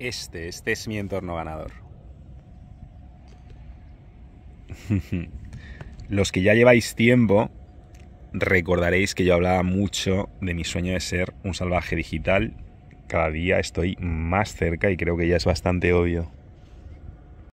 este, este es mi entorno ganador. Los que ya lleváis tiempo, recordaréis que yo hablaba mucho de mi sueño de ser un salvaje digital. Cada día estoy más cerca y creo que ya es bastante obvio.